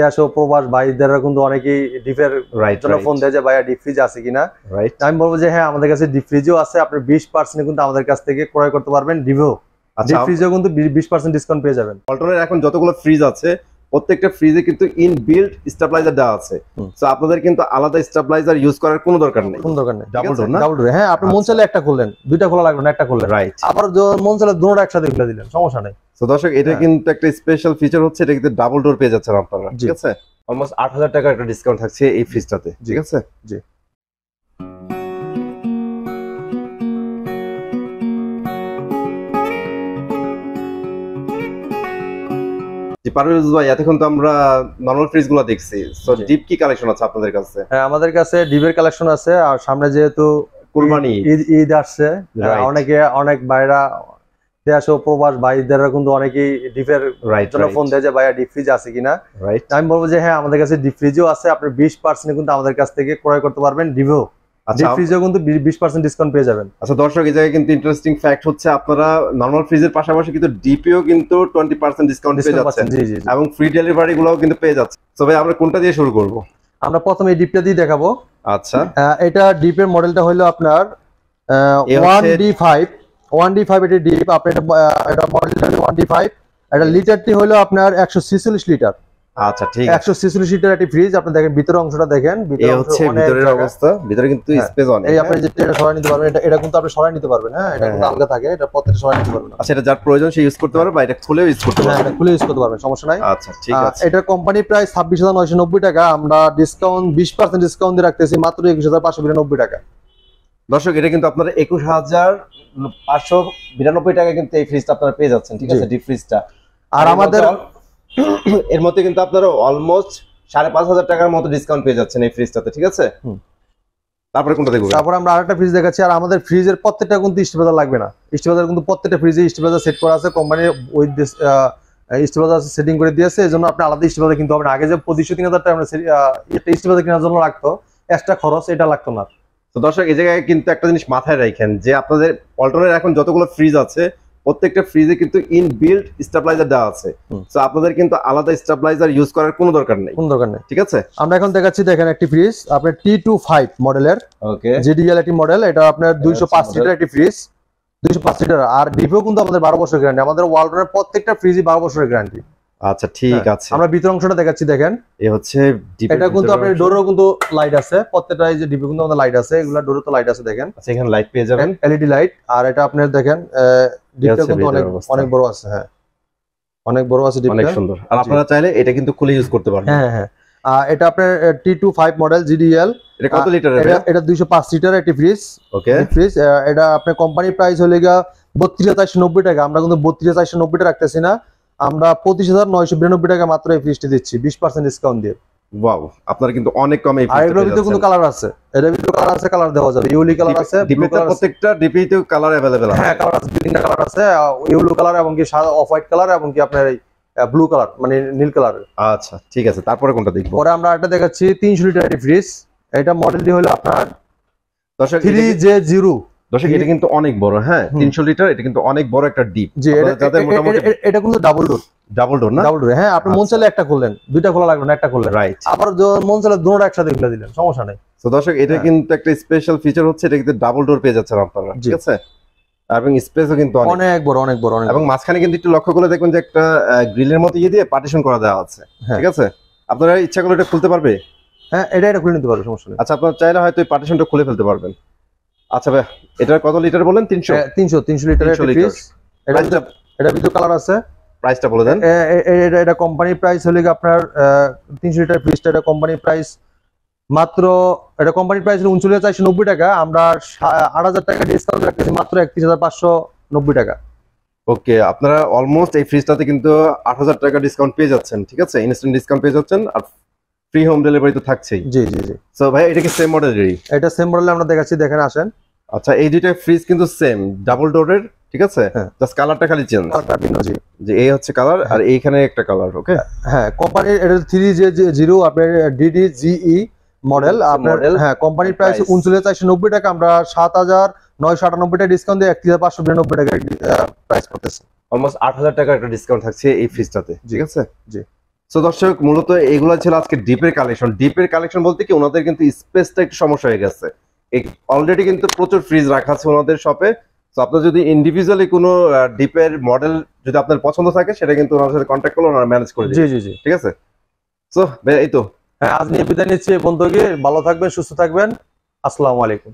দেশ ও প্রবাস ভাইদেরা কিন্তু অনেকেই ডিফের জন্য ফোন দেয় যে ভাইয়া ডিপ ফ্রিজ আছে কিনা আমি বলবো যে হ্যাঁ আমাদের কাছে ডিপ ফ্রিজও আছে আপনি বিশ পার্সেন্ট কিন্তু আমাদের কাছ থেকে ক্রয় করতে পারবেন ডিভো ডিপ ফ্রিজও কিন্তু বিশ পার্সেন্ট ডিসকাউন্ট পেয়ে যাবেন অল্টনের এখন যতগুলো ফ্রিজ আছে প্রত্যেকটা ফ্রিজে কিন্তু ইন বিল্ট স্টেবিলাইজার দেওয়া আছে সো আপনাদের কিন্তু আলাদা স্টেবিলাইজার ইউজ করার কোনো দরকার নেই কোনো দরকার নেই ডাবল ডোর না ডাবল ডোর হ্যাঁ আপনি মন আচ্ছা। একটা খুললেন দুইটা খোলা লাগলো না একটা খুললেন রাইট আবার মন চাইলে দুটো একসাথে খুলে দিলেন সমস্যা নাই তো দর্শক এটা হ্যাঁ। কিন্তু একটা স্পেশাল ফিচার হচ্ছে এটা কিন্তু ডাবল ডোর পেয়ে যাচ্ছেন আপনারা ঠিক আছে অলমোস্ট আট হাজার টাকার একটা ডিসকাউন্ট থাকছে এই ফ্রিজটাতে ঠিক আছে জি হ্যাঁ, আমাদের কাছে ঈদ ঈদ আসছে হ্যাঁ, অনেকে অনেক কিন্তু অনেকেই ডিপের ফোন দেয় যে ডিপ ফ্রিজ আছে কিনা আমি বলবো যে হ্যাঁ আমাদের কাছে ডিপ ফ্রিজও আছে আপনি বিশ পার্সেন্ট কিন্তু আমাদের কাছ থেকে ক্রয় করতে পারবেন ডিভো আচ্ছা কিন্তু ডিসকাউন্ট পেয়ে যাবেন আচ্ছা দর্শক জায়গায় কিন্তু ইন্টারেস্টিং ফ্যাক্ট হচ্ছে আপনারা নরমাল ফ্রিজের পাশাপাশি কিন্তু ডিপিও কিন্তু 20% ডিসকাউন্ট পেয়ে ফ্রি ডেলিভারি গুলোও কিন্তু পেয়ে যাচ্ছে আমরা কোনটা দিয়ে শুরু করব আমরা প্রথমে ডিপটা দিয়ে দেখাবো আচ্ছা এটা ডিপের মডেলটা হলো আপনার 1D5 1D5 এটা ডিপ আপনার এটা মডেলটা 1D5 এটা লিটারটি হলো আপনার একশো 146 লিটার আচ্ছা ঠিক 146 লিটার একটি ফ্রিজ আপনি দেখেন ভিতরের অংশটা দেখেন ভিতরে হচ্ছে ভিতরের অবস্থা ভিতরে কিন্তু স্পেস হ্যাঁ। অনেক এই হ্যাঁ। আপনি যেটা এটা সরাই নিতে পারবেন এটা এটা কিন্তু আপনি সরাই নিতে পারবেন হ্যাঁ এটা কিন্তু হ্যাঁ, আলগা থাকে এটা পত্রে সরাই নিতে পারবেন আচ্ছা এটা যার প্রয়োজন সে ইউজ করতে পারবে বা এটা খুলেও ইউজ করতে পারবে এটা খুলে ইউজ করতে পারবেন সমস্যা নাই আচ্ছা ঠিক আছে এটা কোম্পানি প্রায় 26990 টাকা আমরা ডিসকাউন্ট 20% ডিসকাউন্ট দিয়ে রাখতেছি মাত্র 21592 টাকা দর্শক এটা কিন্তু আপনারা 21592 টাকা কিন্তু এই ফ্রিজটা আপনারা পেয়ে যাচ্ছেন ঠিক আছে ডিপ ফ্রিজটা আর আমাদের এর মধ্যে কিন্তু আপনারা অলমোস্ট সাড়ে পাঁচ হাজার টাকার মতো ডিসকাউন্ট পেয়ে যাচ্ছেন এই ফ্রিজটাতে ঠিক আছে তারপরে কোনটা দেখবো তারপর আমরা আরেকটা ফ্রিজ দেখাচ্ছি আর আমাদের ফ্রিজের প্রত্যেকটা কিন্তু বাজার লাগবে না বাজার কিন্তু প্রত্যেকটা ফ্রিজে বাজার সেট করা আছে কোম্পানি ওই বাজার সেটিং করে দিয়েছে এই জন্য আপনি আলাদা বাজার কিনতে হবে না আগে যে পঁচিশশো তিন হাজার টাকা একটা বাজার কেনার জন্য লাগতো এক্সট্রা খরচ এটা লাগতো না তো দর্শক এই জায়গায় কিন্তু একটা জিনিস মাথায় রাখেন যে আপনাদের পল্টনের এখন যতগুলো ফ্রিজ আছে প্রত্যেকটা ফ্রিজে কিন্তু ইন বিল্ড স্টেবিলাইজার দেওয়া আছে তো আপনাদের কিন্তু আলাদা স্টেবলাইজার ইউজ করার কোনো দরকার নেই কোনো দরকার নেই ঠিক আছে আমরা এখন দেখাচ্ছি দেখেন একটি ফ্রিজ আপনার টি টু ফাইভ মডেলের ওকে জিডিএল একটি মডেল এটা আপনার দুইশো পাঁচ লিটার একটি ফ্রিজ দুইশো পাঁচ লিটার আর ডিপেও কিন্তু আমাদের বারো বছর গ্যারান্টি আমাদের ওয়ার্ল্ডের প্রত্যেকটা ফ্রিজই বারো বছরের গ্যারান্টি আচ্ছা ঠিক হ্যাঁ। আছে আমরা ভিতর অংশটা দেখাচ্ছি দেখেন হচ্ছে এটা কিন্তু আপনার ডোরও কিন্তু লাইট আছে প্রত্যেকটা যে ডিপে কিন্তু লাইট আছে এগুলা ডোরও তো লাইট আছে দেখেন আচ্ছা এখানে লাইট পেয়ে যাবেন এলইডি লাইট আর এটা আপনার দেখেন ডিপটা কিন্তু অনেক অনেক বড় আছে হ্যাঁ অনেক বড় আছে ডিপটা অনেক সুন্দর আর আপনারা চাইলে এটা কিন্তু খুলে ইউজ করতে পারবেন হ্যাঁ হ্যাঁ এটা আপনার T two five model GDL এটা কত লিটার এটা দুইশো পাঁচ লিটার একটি ফ্রিজ ওকে ফ্রিজ এটা আপনার কোম্পানির প্রাইস হলে গা বত্রিশ চারশো নব্বই টাকা আমরা কিন্তু বত্রিশ চারশো নব্বই টাকা রাখতেছি না আমরা পঁচিশ হাজার নয়শো বিরানব্বই টাকা মাত্র এই ফ্রিজটি দিচ্ছি বিশ পার্সেন্ট ডিসকাউন্ট দিয়ে কিন্তু অনেক কিন্তু কালার আছে কালার দেওয়া যাবে কালার হ্যাঁ কালার এবং সাদা হোয়াইট কালার এবং কি আপনার ব্লু কালার মানে নীল কালার আচ্ছা ঠিক আছে তারপরে কোনটা দেখব পরে আমরা একটা দেখাচ্ছি তিনশো লিটার ফ্রিজ এটা মডেলটি হলো আপনার দর্শক দর্শক এটা কিন্তু অনেক বড় হ্যাঁ তিনশো লিটার এটা কিন্তু অনেক বড় একটা ডিপ এটা কিন্তু ডাবল ডোর ডাবল ডোর না ডাবল ডোর হ্যাঁ আপনি মন আচ্ছা। চাইলে একটা খুললেন দুইটা খোলা লাগলো না একটা করলেন রাইট আবার মন চাইলে দুটো একসাথে খুলে দিলেন সমস্যা নেই তো দর্শক এটা হ্যাঁ। কিন্তু একটা স্পেশাল ফিচার হচ্ছে এটা কিন্তু ডাবল ডোর পেয়ে যাচ্ছেন আপনারা ঠিক আছে এবং স্পেসও কিন্তু অনেক বড় অনেক বড় অনেক এবং মাঝখানে কিন্তু একটু লক্ষ্য করে দেখবেন যে একটা গ্রিলের মতো ইয়ে দিয়ে পার্টিশন করা দেওয়া আছে হ্যাঁ। ঠিক আছে আপনারা ইচ্ছা করলে এটা খুলতে পারবে হ্যাঁ এটা এটা খুলে নিতে পারবে সমস্যা নেই আচ্ছা আপনার চাইলে হয়তো এই পার্টিশনটা খুলে ফেলতে পারবেন আচ্ছা ভাই এটার কত লিটার বলেন 300 300 300 লিটারের ফ্রিজ এটা এটা ভিতর কালার আছে প্রাইসটা বলে দেন এটা এটা কোম্পানির প্রাইস হলে আপনার 300 লিটার ফ্রিজটা এটা কোম্পানির প্রাইস মাত্র এটা কোম্পানির প্রাইস হলো 39490 টাকা আমরা 8000 টাকা ডিসকাউন্ট রাখছি মাত্র 31590 টাকা ওকে আপনারা অলমোস্ট এই ফ্রিজটাতে কিন্তু 8000 টাকা ডিসকাউন্ট পেয়ে যাচ্ছেন ঠিক আছে ইনস্ট্যান্ট ডিসকাউন্ট পেয়ে যাচ্ছেন আর ফ্রি হোম ডেলিভারি তো থাকছেই জি জি জি সো ভাই এটা কি সেম মডেলেরই এটা সেম মডেল আমরা দেখাচ্ছি দেখেন আসেন আচ্ছা এই দুইটা ফ্রিজ কিন্তু সেম ডাবল ডোরের ঠিক আছে জাস্ট হ্যাঁ। কালারটা খালি চেঞ্জ কালারটা ভিন্ন জি যে এই হচ্ছে কালার আর হ্যাঁ। এইখানে একটা কালার ওকে হ্যাঁ কোম্পানি এটা 3 জে 0 আপনার ডিডি জিই মডেল আপনার হ্যাঁ কোম্পানির প্রাইস 39490 টাকা আমরা 7998 টাকা ডিসকাউন্ট দিয়ে 1592 টাকা প্রাইস করতেছি অলমোস্ট 8000 টাকা একটা ডিসকাউন্ট থাকছে এই ফ্রিজটাতে ঠিক আছে জি সো দর্শক মূলত এগুলো ছিল আজকে ডিপের কালেকশন ডিপের কালেকশন বলতে কি ওনাদের কিন্তু স্পেসটা একটু সমস্যা হয়ে গেছে অলরেডি কিন্তু প্রচুর ফ্রিজ রাখা আছে ওনাদের শপে তো আপনার যদি ইন্ডিভিজুয়ালি কোনো ডিপের মডেল যদি আপনার পছন্দ থাকে সেটা কিন্তু ওনার সাথে কন্ট্যাক্ট করলে ওনারা ম্যানেজ করে জি জি জি ঠিক আছে সো এই তো হ্যাঁ আজ নিয়ে বিদায় নিচ্ছি বন্ধুকে ভালো থাকবেন সুস্থ থাকবেন আসসালামু আলাইকুম